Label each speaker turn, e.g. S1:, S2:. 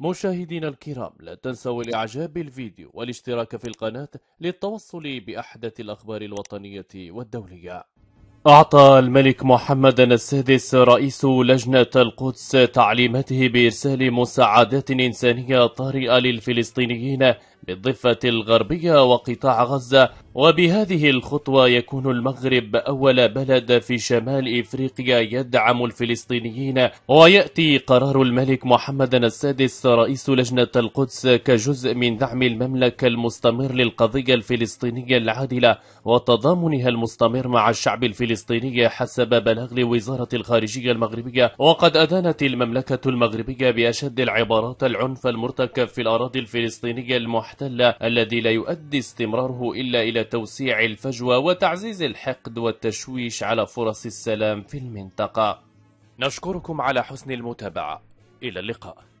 S1: مشاهدينا الكرام لا تنسوا الاعجاب بالفيديو والاشتراك في القناة للتوصل بأحدث الأخبار الوطنية والدولية أعطى الملك محمد السادس رئيس لجنة القدس تعليماته بإرسال مساعدات إنسانية طارئة للفلسطينيين بالضفة الغربية وقطاع غزة وبهذه الخطوة يكون المغرب أول بلد في شمال إفريقيا يدعم الفلسطينيين ويأتي قرار الملك محمد السادس رئيس لجنة القدس كجزء من دعم المملكة المستمر للقضية الفلسطينية العادلة وتضامنها المستمر مع الشعب الفلسطيني حسب بلاغ وزارة الخارجية المغربية وقد أدانت المملكة المغربية بأشد العبارات العنف المرتكب في الأراضي الفلسطينية المحتلة المحتلة الذي لا يؤدي استمراره إلا إلى توسيع الفجوة وتعزيز الحقد والتشويش على فرص السلام في المنطقة نشكركم على حسن المتابعة إلى اللقاء